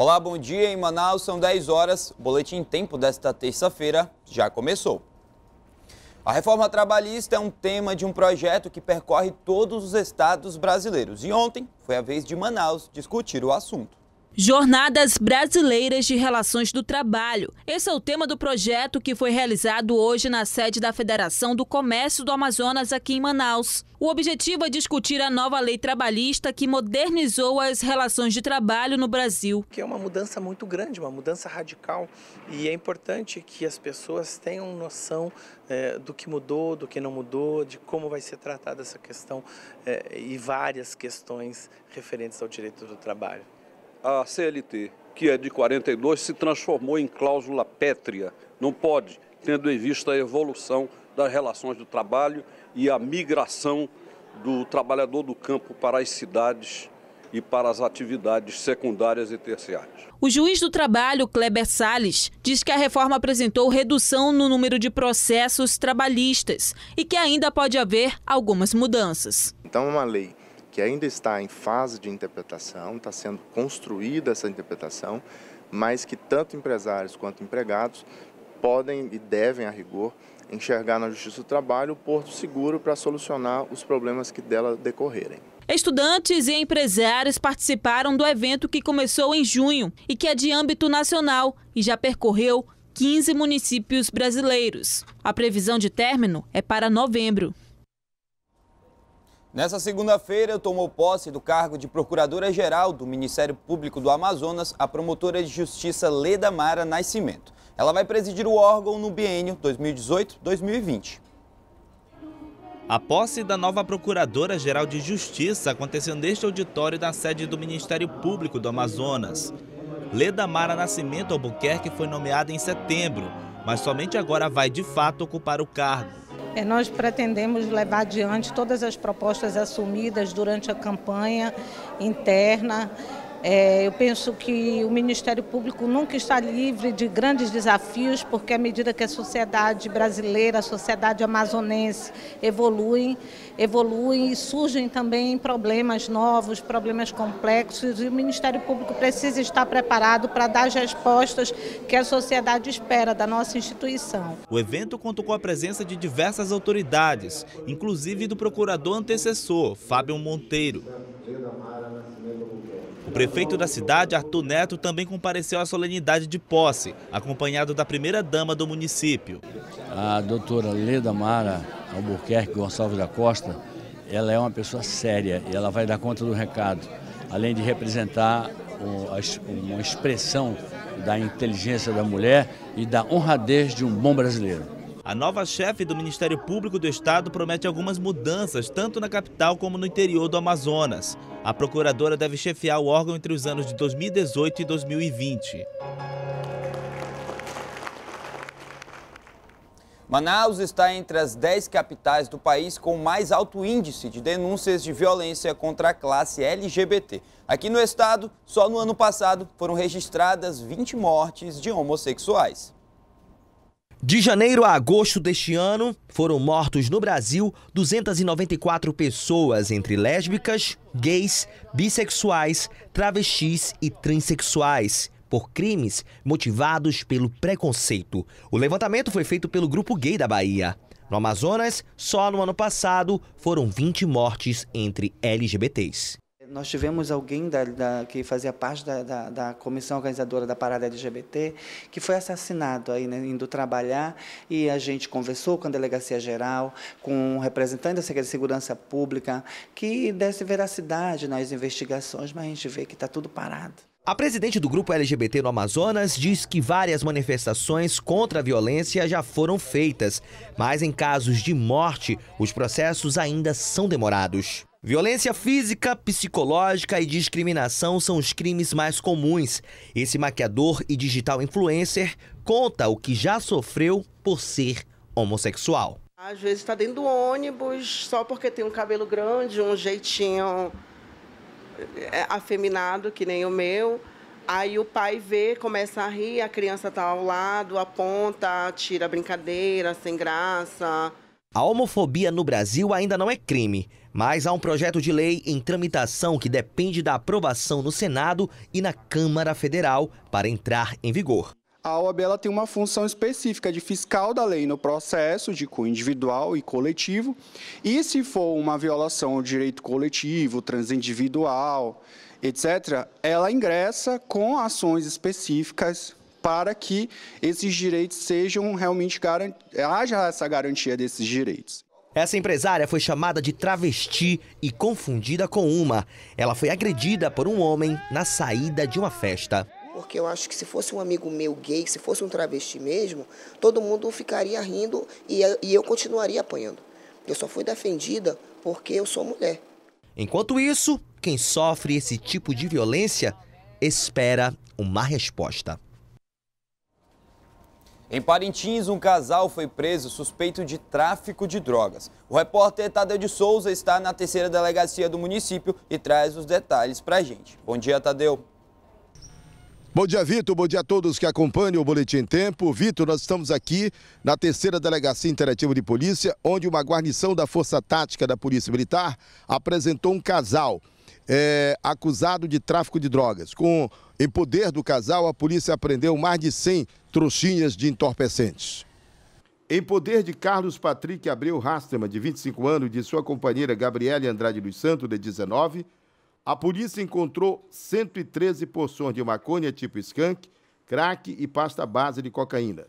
Olá, bom dia. Em Manaus são 10 horas. O boletim Tempo desta terça-feira já começou. A reforma trabalhista é um tema de um projeto que percorre todos os estados brasileiros. E ontem foi a vez de Manaus discutir o assunto. Jornadas Brasileiras de Relações do Trabalho. Esse é o tema do projeto que foi realizado hoje na sede da Federação do Comércio do Amazonas, aqui em Manaus. O objetivo é discutir a nova lei trabalhista que modernizou as relações de trabalho no Brasil. Que é uma mudança muito grande, uma mudança radical, e é importante que as pessoas tenham noção é, do que mudou, do que não mudou, de como vai ser tratada essa questão é, e várias questões referentes ao direito do trabalho a CLT, que é de 42, se transformou em cláusula pétrea. Não pode, tendo em vista a evolução das relações do trabalho e a migração do trabalhador do campo para as cidades e para as atividades secundárias e terciárias. O juiz do trabalho, Kleber Salles, diz que a reforma apresentou redução no número de processos trabalhistas e que ainda pode haver algumas mudanças. Então, uma lei que ainda está em fase de interpretação, está sendo construída essa interpretação, mas que tanto empresários quanto empregados podem e devem, a rigor, enxergar na Justiça do Trabalho o porto seguro para solucionar os problemas que dela decorrerem. Estudantes e empresários participaram do evento que começou em junho e que é de âmbito nacional e já percorreu 15 municípios brasileiros. A previsão de término é para novembro. Nessa segunda-feira, tomou posse do cargo de Procuradora-Geral do Ministério Público do Amazonas a promotora de justiça Leda Mara Nascimento. Ela vai presidir o órgão no biênio 2018-2020. A posse da nova Procuradora-Geral de Justiça aconteceu neste auditório da sede do Ministério Público do Amazonas. Leda Mara Nascimento Albuquerque foi nomeada em setembro, mas somente agora vai de fato ocupar o cargo. É, nós pretendemos levar adiante todas as propostas assumidas durante a campanha interna é, eu penso que o Ministério Público nunca está livre de grandes desafios, porque à medida que a sociedade brasileira, a sociedade amazonense evoluem, evoluem e surgem também problemas novos, problemas complexos, e o Ministério Público precisa estar preparado para dar as respostas que a sociedade espera da nossa instituição. O evento contou com a presença de diversas autoridades, inclusive do procurador antecessor, Fábio Monteiro. O prefeito da cidade, Arthur Neto, também compareceu à solenidade de posse, acompanhado da primeira-dama do município. A doutora Leda Mara Albuquerque Gonçalves da Costa, ela é uma pessoa séria e ela vai dar conta do recado, além de representar uma expressão da inteligência da mulher e da honradez de um bom brasileiro. A nova chefe do Ministério Público do Estado promete algumas mudanças, tanto na capital como no interior do Amazonas. A procuradora deve chefiar o órgão entre os anos de 2018 e 2020. Manaus está entre as 10 capitais do país com mais alto índice de denúncias de violência contra a classe LGBT. Aqui no estado, só no ano passado foram registradas 20 mortes de homossexuais. De janeiro a agosto deste ano, foram mortos no Brasil 294 pessoas entre lésbicas, gays, bissexuais, travestis e transexuais, por crimes motivados pelo preconceito. O levantamento foi feito pelo Grupo Gay da Bahia. No Amazonas, só no ano passado, foram 20 mortes entre LGBTs nós tivemos alguém da, da, que fazia parte da, da, da, comissão organizadora da parada LGBT que foi assassinado aí, né, indo trabalhar, e a gente conversou com a Delegacia Geral, com um representante da Secretaria de Segurança Pública, que desse veracidade nas investigações, mas a gente vê que está tudo parado. A presidente do grupo LGBT no Amazonas diz que várias manifestações contra a violência já foram feitas, mas em casos de morte, os processos ainda são demorados. Violência física, psicológica e discriminação são os crimes mais comuns. Esse maquiador e digital influencer conta o que já sofreu por ser homossexual. Às vezes está dentro do ônibus só porque tem um cabelo grande, um jeitinho é, é, afeminado, que nem o meu. Aí o pai vê, começa a rir, a criança está ao lado, aponta, tira a brincadeira, sem graça. A homofobia no Brasil ainda não é crime, mas há um projeto de lei em tramitação que depende da aprovação no Senado e na Câmara Federal para entrar em vigor. A OAB ela tem uma função específica de fiscal da lei no processo de cu individual e coletivo. E se for uma violação ao direito coletivo, transindividual, etc., ela ingressa com ações específicas para que esses direitos sejam realmente garantidos, haja essa garantia desses direitos. Essa empresária foi chamada de travesti e confundida com uma. Ela foi agredida por um homem na saída de uma festa. Porque eu acho que se fosse um amigo meu gay, se fosse um travesti mesmo, todo mundo ficaria rindo e eu continuaria apanhando. Eu só fui defendida porque eu sou mulher. Enquanto isso, quem sofre esse tipo de violência espera uma resposta. Em Parintins, um casal foi preso suspeito de tráfico de drogas. O repórter Tadeu de Souza está na terceira delegacia do município e traz os detalhes para a gente. Bom dia, Tadeu. Bom dia, Vitor. Bom dia a todos que acompanham o Boletim Tempo. Vitor, nós estamos aqui na terceira delegacia interativa de polícia, onde uma guarnição da Força Tática da Polícia Militar apresentou um casal é, acusado de tráfico de drogas. Com em poder do casal, a polícia apreendeu mais de 100 trouxinhas de entorpecentes. Em poder de Carlos Patrick Abreu Rastema, de 25 anos, e de sua companheira Gabriele Andrade dos Santos, de 19, a polícia encontrou 113 porções de maconha tipo skunk, crack e pasta base de cocaína.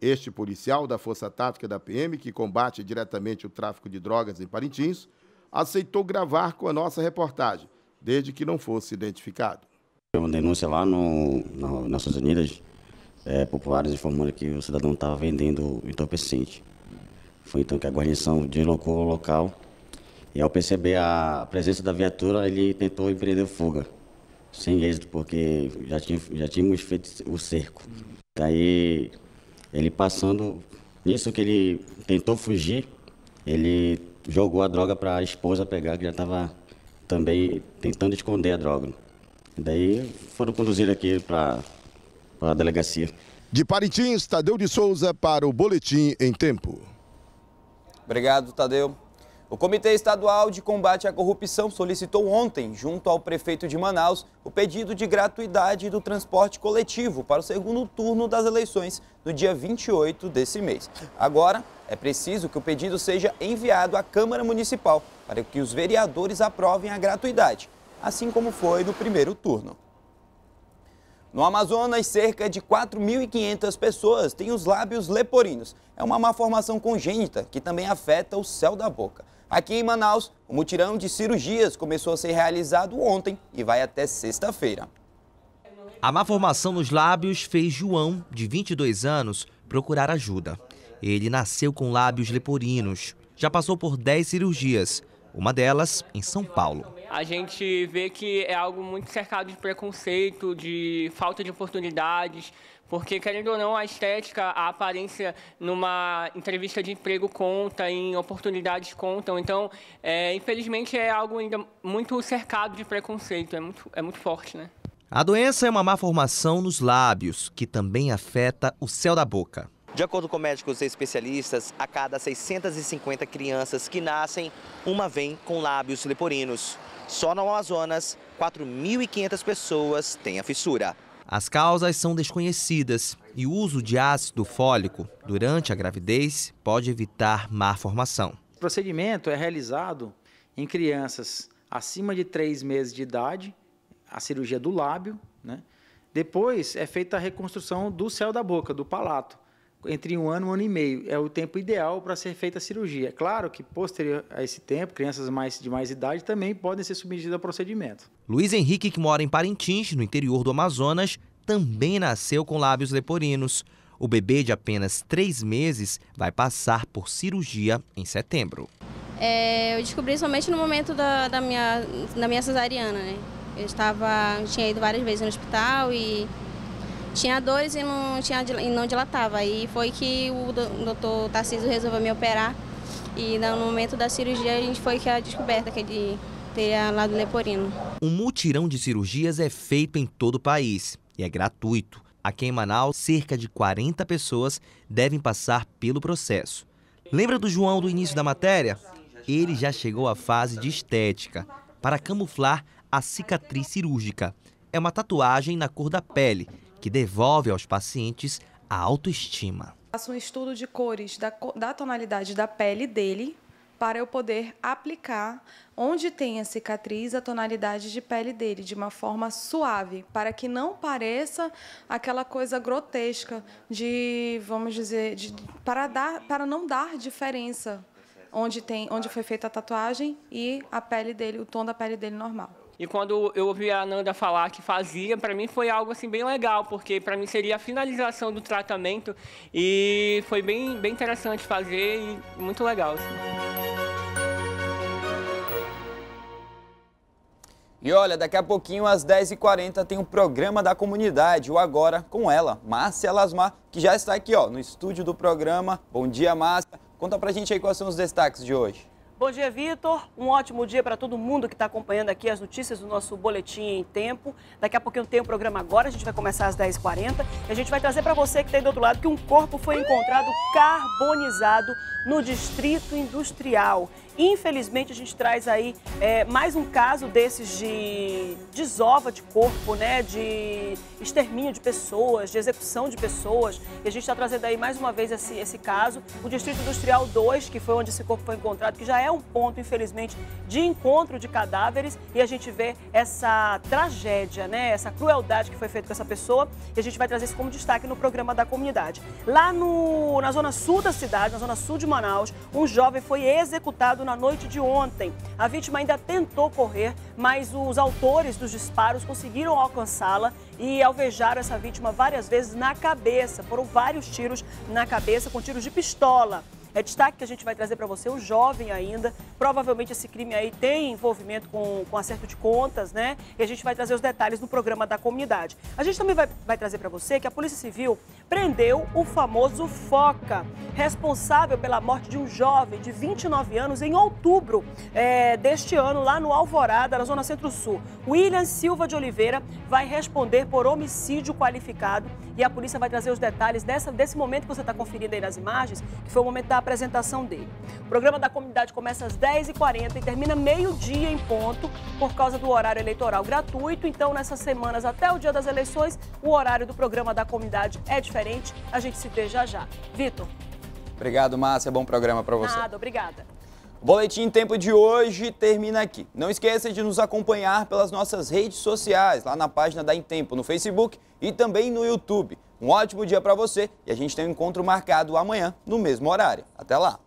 Este policial da Força Tática da PM, que combate diretamente o tráfico de drogas em Parintins, aceitou gravar com a nossa reportagem, desde que não fosse identificado. Foi uma denúncia lá no, no Nações Unidas, é, populares informando que o cidadão estava vendendo entorpecente. Foi então que a guarnição deslocou o local e ao perceber a presença da viatura, ele tentou empreender fuga, sem êxito, porque já, tinha, já tínhamos feito o cerco. Daí, ele passando, nisso que ele tentou fugir, ele jogou a droga para a esposa pegar, que já estava também tentando esconder a droga. daí foram conduzir aqui para a delegacia. De Parintins, Tadeu de Souza para o Boletim em Tempo. Obrigado, Tadeu. O Comitê Estadual de Combate à Corrupção solicitou ontem, junto ao prefeito de Manaus, o pedido de gratuidade do transporte coletivo para o segundo turno das eleições, no dia 28 desse mês. Agora, é preciso que o pedido seja enviado à Câmara Municipal para que os vereadores aprovem a gratuidade, assim como foi no primeiro turno. No Amazonas, cerca de 4.500 pessoas têm os lábios leporinos. É uma malformação congênita que também afeta o céu da boca. Aqui em Manaus, o mutirão de cirurgias começou a ser realizado ontem e vai até sexta-feira. A má formação nos lábios fez João, de 22 anos, procurar ajuda. Ele nasceu com lábios leporinos. Já passou por 10 cirurgias, uma delas em São Paulo. A gente vê que é algo muito cercado de preconceito, de falta de oportunidades, porque, querendo ou não, a estética, a aparência numa entrevista de emprego conta, em oportunidades contam. Então, é, infelizmente, é algo ainda muito cercado de preconceito, é muito, é muito forte, né? A doença é uma má formação nos lábios, que também afeta o céu da boca. De acordo com médicos e especialistas, a cada 650 crianças que nascem, uma vem com lábios leporinos. Só no Amazonas, 4.500 pessoas têm a fissura. As causas são desconhecidas e o uso de ácido fólico durante a gravidez pode evitar má formação. O procedimento é realizado em crianças acima de 3 meses de idade, a cirurgia do lábio, né? depois é feita a reconstrução do céu da boca, do palato entre um ano e um ano e meio. É o tempo ideal para ser feita a cirurgia. Claro que, posterior a esse tempo, crianças mais, de mais idade também podem ser submetidas ao procedimento. Luiz Henrique, que mora em Parintins, no interior do Amazonas, também nasceu com lábios leporinos. O bebê de apenas três meses vai passar por cirurgia em setembro. É, eu descobri somente no momento da, da, minha, da minha cesariana, né? Eu estava, tinha ido várias vezes no hospital e tinha dores e não, tinha, e não dilatava. E foi que o doutor Tarcísio resolveu me operar. E no momento da cirurgia a gente foi que a descoberta que ele é teria lado leporino. Um mutirão de cirurgias é feito em todo o país e é gratuito. Aqui em Manaus, cerca de 40 pessoas devem passar pelo processo. Lembra do João do início da matéria? Ele já chegou à fase de estética, para camuflar a cicatriz cirúrgica. É uma tatuagem na cor da pele, que devolve aos pacientes a autoestima. Faço um estudo de cores da, da tonalidade da pele dele para eu poder aplicar onde tem a cicatriz a tonalidade de pele dele de uma forma suave, para que não pareça aquela coisa grotesca de, vamos dizer, de, para, dar, para não dar diferença onde, tem, onde foi feita a tatuagem e a pele dele, o tom da pele dele normal. E quando eu ouvi a Ananda falar que fazia, para mim foi algo assim bem legal, porque para mim seria a finalização do tratamento e foi bem, bem interessante fazer e muito legal. Assim. E olha, daqui a pouquinho, às 10h40, tem o um programa da comunidade, o Agora, com ela, Márcia Lasmar, que já está aqui ó, no estúdio do programa. Bom dia, Márcia. Conta pra gente aí quais são os destaques de hoje. Bom dia, Vitor. Um ótimo dia para todo mundo que está acompanhando aqui as notícias do nosso Boletim em Tempo. Daqui a pouquinho tem o um programa agora, a gente vai começar às 10h40. E a gente vai trazer para você que está aí do outro lado que um corpo foi encontrado carbonizado no Distrito Industrial. Infelizmente, a gente traz aí é, mais um caso desses de desova de corpo, né? De extermínio de pessoas, de execução de pessoas. E a gente está trazendo aí mais uma vez esse, esse caso. O Distrito Industrial 2, que foi onde esse corpo foi encontrado, que já é um ponto, infelizmente, de encontro de cadáveres. E a gente vê essa tragédia, né? Essa crueldade que foi feita com essa pessoa. E a gente vai trazer isso como destaque no programa da comunidade. Lá no, na zona sul da cidade, na zona sul de Manaus, um jovem foi executado na noite de ontem. A vítima ainda tentou correr, mas os autores dos disparos conseguiram alcançá-la e alvejaram essa vítima várias vezes na cabeça. Foram vários tiros na cabeça com tiros de pistola. É destaque que a gente vai trazer para você, um jovem ainda, Provavelmente esse crime aí tem envolvimento com, com acerto de contas, né? E a gente vai trazer os detalhes no programa da comunidade. A gente também vai, vai trazer para você que a Polícia Civil prendeu o famoso Foca, responsável pela morte de um jovem de 29 anos em outubro é, deste ano, lá no Alvorada, na Zona Centro-Sul. William Silva de Oliveira vai responder por homicídio qualificado e a polícia vai trazer os detalhes dessa, desse momento que você está conferindo aí nas imagens, que foi o momento da apresentação dele. O programa da comunidade começa às 10 10h40 e termina meio-dia em ponto por causa do horário eleitoral gratuito. Então, nessas semanas até o dia das eleições, o horário do programa da comunidade é diferente. A gente se vê já já. Vitor. Obrigado, Márcia. Bom programa para você. Nada, obrigada. O Boletim Tempo de hoje termina aqui. Não esqueça de nos acompanhar pelas nossas redes sociais, lá na página da Em Tempo, no Facebook e também no YouTube. Um ótimo dia para você e a gente tem um encontro marcado amanhã, no mesmo horário. Até lá!